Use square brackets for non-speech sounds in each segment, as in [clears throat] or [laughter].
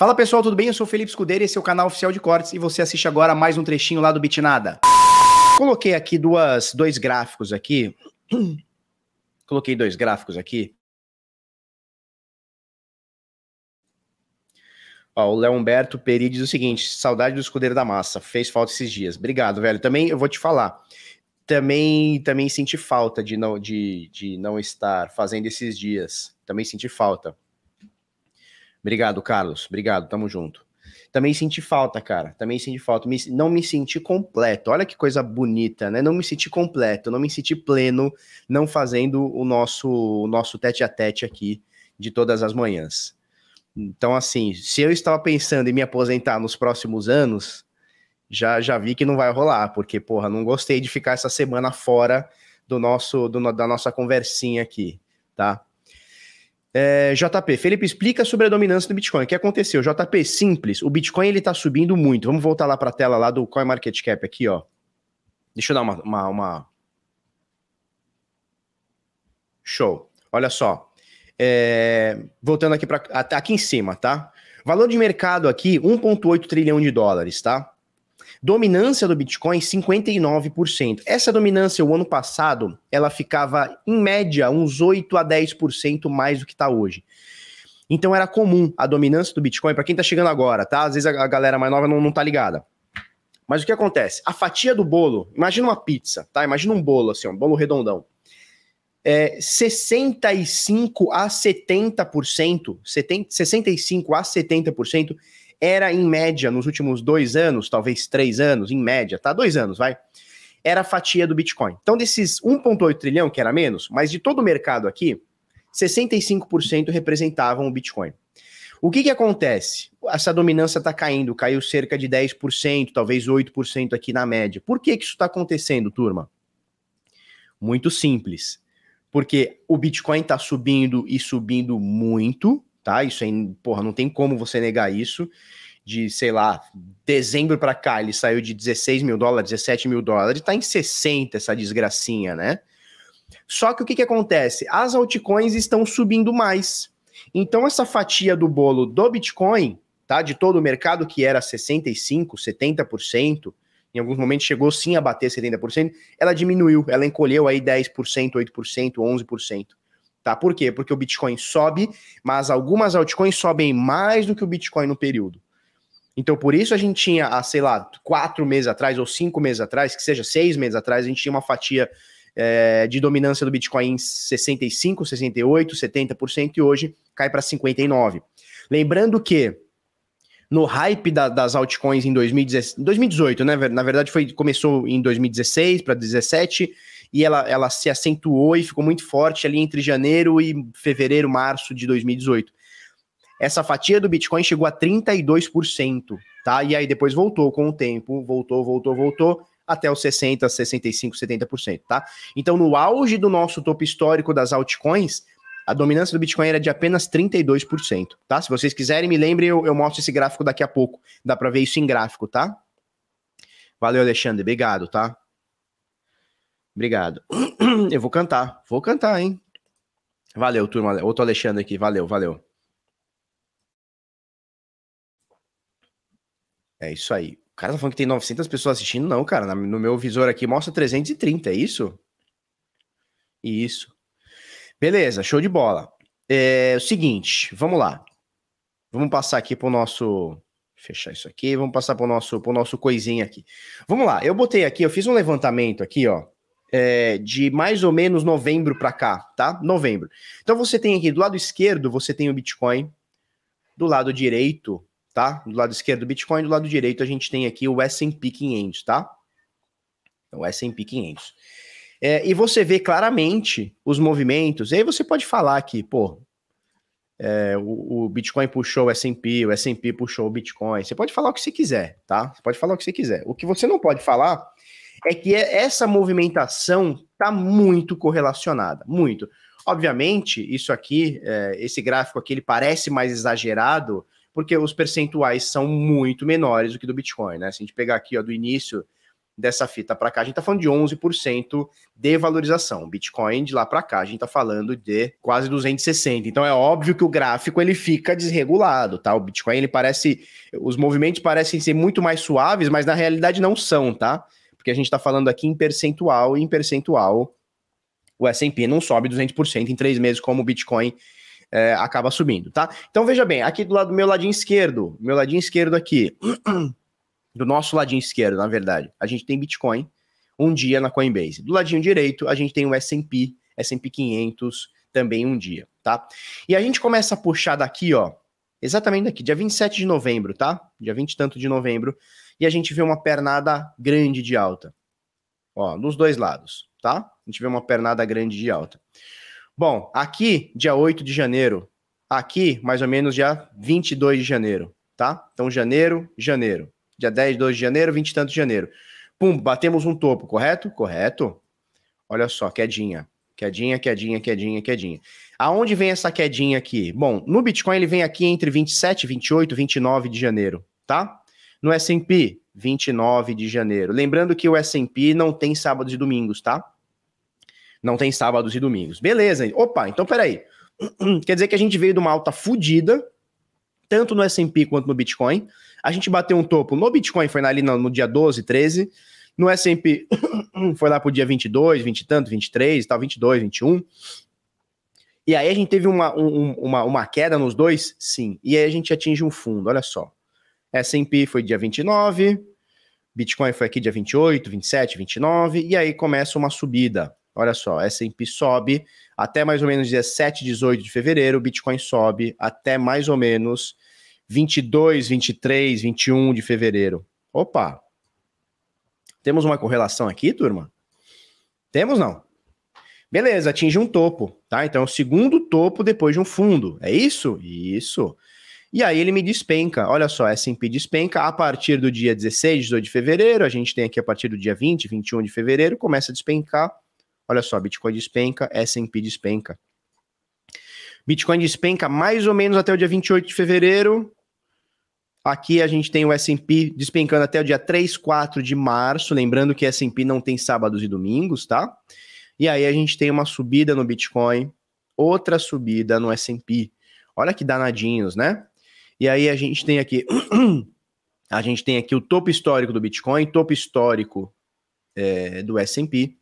Fala pessoal, tudo bem? Eu sou o Felipe Escudeiro, esse é o canal oficial de cortes e você assiste agora mais um trechinho lá do Bitnada. Coloquei aqui duas, dois gráficos aqui. [clears throat] Coloquei dois gráficos aqui. Ó, o Léo Humberto Peri diz o seguinte: saudade do escudeiro da massa, fez falta esses dias. Obrigado, velho. Também eu vou te falar. Também, também senti falta de não, de, de não estar fazendo esses dias. Também senti falta. Obrigado, Carlos. Obrigado, tamo junto. Também senti falta, cara. Também senti falta. Me, não me senti completo. Olha que coisa bonita, né? Não me senti completo, não me senti pleno, não fazendo o nosso, o nosso tete a tete aqui de todas as manhãs. Então, assim, se eu estava pensando em me aposentar nos próximos anos, já, já vi que não vai rolar, porque, porra, não gostei de ficar essa semana fora do nosso do, da nossa conversinha aqui, tá? É, JP, Felipe, explica sobre a dominância do Bitcoin. O que aconteceu? JP, simples. O Bitcoin ele está subindo muito. Vamos voltar lá para a tela lá do CoinMarketCap aqui, ó. Deixa eu dar uma, uma, uma... Show. Olha só. É, voltando aqui para aqui em cima, tá? Valor de mercado aqui 1.8 trilhão de dólares, tá? Dominância do Bitcoin, 59%. Essa dominância, o ano passado, ela ficava, em média, uns 8 a 10% mais do que está hoje. Então era comum a dominância do Bitcoin, para quem está chegando agora, tá? Às vezes a galera mais nova não, não tá ligada. Mas o que acontece? A fatia do bolo, imagina uma pizza, tá? Imagina um bolo assim, um bolo redondão. É, 65 a 70%, 70, 65 a 70% era, em média, nos últimos dois anos, talvez três anos, em média, tá? Dois anos, vai. Era a fatia do Bitcoin. Então, desses 1,8 trilhão, que era menos, mas de todo o mercado aqui, 65% representavam o Bitcoin. O que, que acontece? Essa dominância está caindo, caiu cerca de 10%, talvez 8% aqui na média. Por que, que isso está acontecendo, turma? Muito simples. Porque o Bitcoin está subindo e subindo muito, tá? Isso aí, porra, não tem como você negar isso. De, sei lá, dezembro para cá, ele saiu de 16 mil dólares, 17 mil dólares, tá em 60 essa desgracinha, né? Só que o que, que acontece? As altcoins estão subindo mais. Então, essa fatia do bolo do Bitcoin, tá? De todo o mercado, que era 65%, 70%, em alguns momentos chegou sim a bater 70%, ela diminuiu, ela encolheu aí 10%, 8%, 11%. Tá? Por quê? Porque o Bitcoin sobe, mas algumas altcoins sobem mais do que o Bitcoin no período. Então, por isso a gente tinha, há, sei lá, quatro meses atrás ou cinco meses atrás, que seja seis meses atrás, a gente tinha uma fatia é, de dominância do Bitcoin em 65, 68, 70% e hoje cai para 59%. Lembrando que no hype da, das altcoins em 2018, né? Na verdade, foi, começou em 2016 para 2017 e ela, ela se acentuou e ficou muito forte ali entre janeiro e fevereiro, março de 2018. Essa fatia do Bitcoin chegou a 32%, tá? E aí depois voltou com o tempo, voltou, voltou, voltou até os 60, 65, 70%, tá? Então, no auge do nosso topo histórico das altcoins, a dominância do Bitcoin era de apenas 32%, tá? Se vocês quiserem, me lembrem, eu, eu mostro esse gráfico daqui a pouco. Dá para ver isso em gráfico, tá? Valeu, Alexandre. Obrigado, tá? Obrigado. [clears throat] Eu vou cantar. Vou cantar, hein? Valeu, turma. Outro Alexandre aqui. Valeu, valeu. É isso aí. O cara tá falando que tem 900 pessoas assistindo? Não, cara. No meu visor aqui mostra 330, é isso? Isso. Beleza, show de bola. É o seguinte, vamos lá. Vamos passar aqui pro nosso fechar isso aqui, vamos passar para o nosso, pro nosso coisinha aqui. Vamos lá, eu botei aqui, eu fiz um levantamento aqui, ó, é, de mais ou menos novembro para cá, tá? Novembro. Então você tem aqui do lado esquerdo você tem o Bitcoin, do lado direito, tá? Do lado esquerdo o Bitcoin, do lado direito a gente tem aqui o S&P 500, tá? Então, o S&P 500. É, e você vê claramente os movimentos. E aí você pode falar que, pô, é, o, o, Bitcoin puxou o S&P, o S&P puxou o Bitcoin. Você pode falar o que você quiser, tá? Você pode falar o que você quiser. O que você não pode falar é que é, essa movimentação está muito correlacionada, muito. Obviamente, isso aqui, é, esse gráfico aqui, ele parece mais exagerado, porque os percentuais são muito menores do que do Bitcoin, né? Se a gente pegar aqui, ó, do início dessa fita para cá, a gente está falando de 11% de valorização. Bitcoin de lá para cá, a gente está falando de quase 260. Então é óbvio que o gráfico ele fica desregulado, tá? O Bitcoin ele parece os movimentos parecem ser muito mais suaves, mas na realidade não são, tá? Porque a gente está falando aqui em percentual, e em percentual o S&P não sobe 200% em três meses como o Bitcoin é, acaba subindo, tá? Então veja bem, aqui do lado do meu ladinho esquerdo, meu ladinho esquerdo aqui, [clears throat] do nosso ladinho esquerdo, na verdade, a gente tem Bitcoin um dia na Coinbase. Do ladinho direito, a gente tem o S&P, S&P 500 também um dia, tá? E a gente começa a puxar daqui, ó, exatamente daqui, dia 27 de novembro, tá? Dia 20 e tanto de novembro, e a gente vê uma pernada grande de alta. Ó, dos dois lados, tá? A gente vê uma pernada grande de alta. Bom, aqui, dia 8 de janeiro, aqui, mais ou menos dia 22 de janeiro, tá? Então, janeiro, janeiro. Dia 10, 12 de janeiro, 20 e tanto de janeiro. Pum, batemos um topo, correto? Correto. Olha só, quedinha. Quedinha, quedinha, quedinha, quedinha. Aonde vem essa quedinha aqui? Bom, no Bitcoin ele vem aqui entre 27, 28, 29 de janeiro, tá? No S&P, 29 de janeiro. Lembrando que o S&P não tem sábados e domingos, tá? Não tem sábados e domingos. Beleza. Opa, então peraí. [clears throat] Quer dizer que a gente veio de uma alta fodida, tanto no S&P quanto no Bitcoin. A gente bateu um topo no Bitcoin, foi ali no, no dia 12, 13. No S&P [clears throat] foi lá pro dia 22, 20 e tanto, 23 e tal, 22, 21. E aí a gente teve uma, um, uma, uma queda nos dois? Sim. E aí a gente atinge um fundo, olha só. S&P foi dia 29, Bitcoin foi aqui dia 28, 27, 29, e aí começa uma subida. Olha só, S&P sobe até mais ou menos 17, 18 de fevereiro, Bitcoin sobe até mais ou menos 22, 23, 21 de fevereiro. Opa! Temos uma correlação aqui, turma? Temos não. Beleza, atinge um topo, tá? Então, é o segundo topo depois de um fundo. É isso? Isso. E aí ele me despenca. Olha só, S&P despenca a partir do dia 16, 18 de fevereiro. A gente tem aqui a partir do dia 20, 21 de fevereiro, começa a despencar. Olha só, Bitcoin despenca, S&P despenca. Bitcoin despenca mais ou menos até o dia 28 de fevereiro. Aqui a gente tem o S&P despencando até o dia 3, 4 de março. Lembrando que S&P não tem sábados e domingos, tá? E aí a gente tem uma subida no Bitcoin, outra subida no S&P. Olha que danadinhos, né? E aí a gente tem aqui [clears throat] a gente tem aqui o topo histórico do Bitcoin, topo histórico é, do S&P.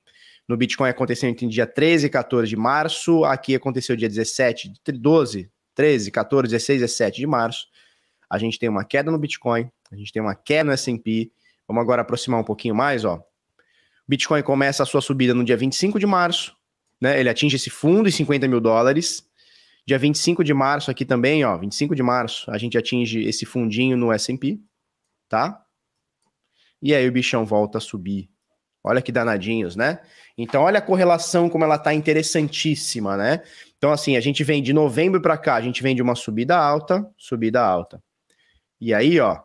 No Bitcoin aconteceu entre dia 13 e 14 de março, aqui aconteceu dia 17, 12, 13, 14, 16, 17 de março. A gente tem uma queda no Bitcoin, a gente tem uma queda no S&P. Vamos agora aproximar um pouquinho mais, ó. Bitcoin começa a sua subida no dia 25 de março, né? Ele atinge esse fundo em 50 mil dólares. Dia 25 de março aqui também, ó, 25 de março, a gente atinge esse fundinho no S&P, tá? E aí o bichão volta a subir. Olha que danadinhos, né? Então olha a correlação como ela tá interessantíssima, né? Então assim, a gente vem de novembro para cá, a gente vem de uma subida alta, subida alta. E aí, ó,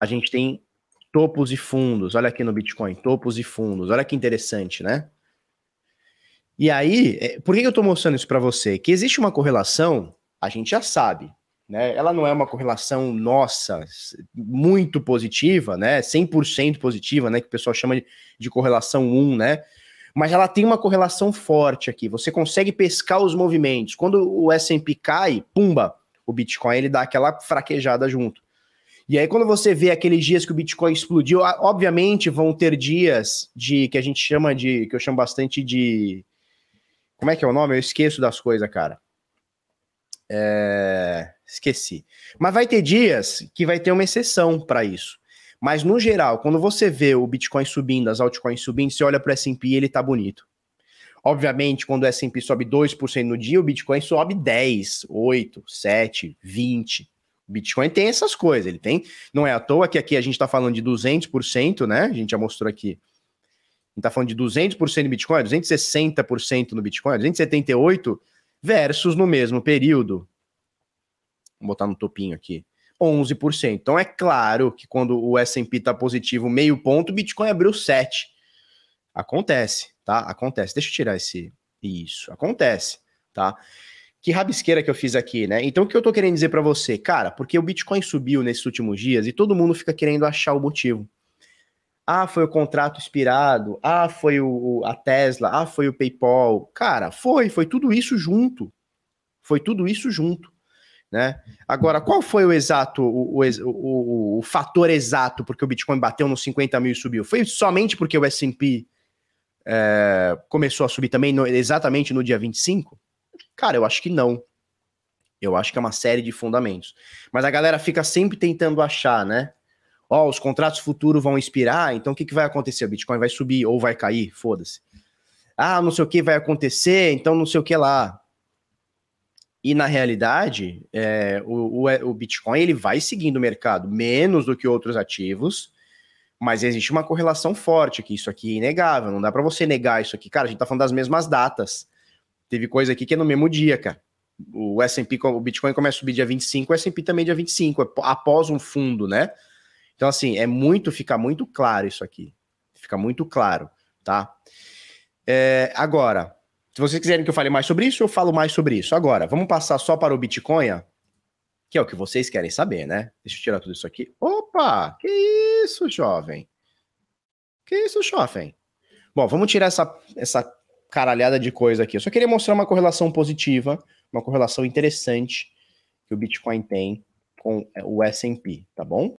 a gente tem topos e fundos. Olha aqui no Bitcoin, topos e fundos. Olha que interessante, né? E aí, é, por que eu estou mostrando isso para você? Que existe uma correlação, a gente já sabe, né? Ela não é uma correlação nossa, muito positiva, né? 100% positiva, né? Que o pessoal chama de, correlação 1, né? Mas ela tem uma correlação forte aqui. Você consegue pescar os movimentos. Quando o S&P cai, pumba, o Bitcoin ele dá aquela fraquejada junto. E aí, quando você vê aqueles dias que o Bitcoin explodiu, obviamente vão ter dias de que a gente chama de, que eu chamo bastante de como é que é o nome? Eu esqueço das coisas, cara. É... Esqueci. Mas vai ter dias que vai ter uma exceção para isso. Mas no geral, quando você vê o Bitcoin subindo, as altcoins subindo, você olha para o S&P e ele tá bonito. Obviamente, quando o S&P sobe 2% no dia, o Bitcoin sobe 10, 8, 7, 20. O Bitcoin tem essas coisas, ele tem, não é à toa que aqui a gente está falando de 200%, né? A gente já mostrou aqui gente está falando de 200% no Bitcoin, 260% no Bitcoin, 278% versus no mesmo período. Vou botar no topinho aqui. 11%. Então é claro que quando o S&P está positivo meio ponto, o Bitcoin abriu 7. Acontece, tá? Acontece. Deixa eu tirar esse isso. Acontece, tá? Que rabisqueira que eu fiz aqui, né? Então o que eu tô querendo dizer para você, cara, porque o Bitcoin subiu nesses últimos dias e todo mundo fica querendo achar o motivo. Ah, foi o contrato expirado. Ah, foi o, a Tesla. Ah, foi o PayPal. Cara, foi, foi tudo isso junto. Foi tudo isso junto, né? Agora, qual foi o exato, o, o, o fator exato porque o Bitcoin bateu nos 50 mil e subiu? Foi somente porque o S&P é, começou a subir também no, exatamente no dia 25? Cara, eu acho que não. Eu acho que é uma série de fundamentos. Mas a galera fica sempre tentando achar, né? ó, os contratos futuros vão expirar, então o que, que vai acontecer? O Bitcoin vai subir ou vai cair, foda-se. Ah, não sei o que vai acontecer, então não sei o que lá. E na realidade, é, o, o, é, o, Bitcoin ele vai seguindo o mercado, menos do que outros ativos, mas existe uma correlação forte aqui, isso aqui é inegável, não dá para você negar isso aqui. Cara, a gente tá falando das mesmas datas. Teve coisa aqui que é no mesmo dia, cara. O S&P, o Bitcoin começa a subir dia 25, o S&P também dia 25, após um fundo, né? Então, assim, é muito, fica muito claro isso aqui. Fica muito claro, tá? É, agora, se vocês quiserem que eu fale mais sobre isso, eu falo mais sobre isso. Agora, vamos passar só para o Bitcoin, que é o que vocês querem saber, né? Deixa eu tirar tudo isso aqui. Opa! Que isso, jovem? Que isso, jovem? Bom, vamos tirar essa, essa caralhada de coisa aqui. Eu só queria mostrar uma correlação positiva, uma correlação interessante que o Bitcoin tem com o S&P, tá bom?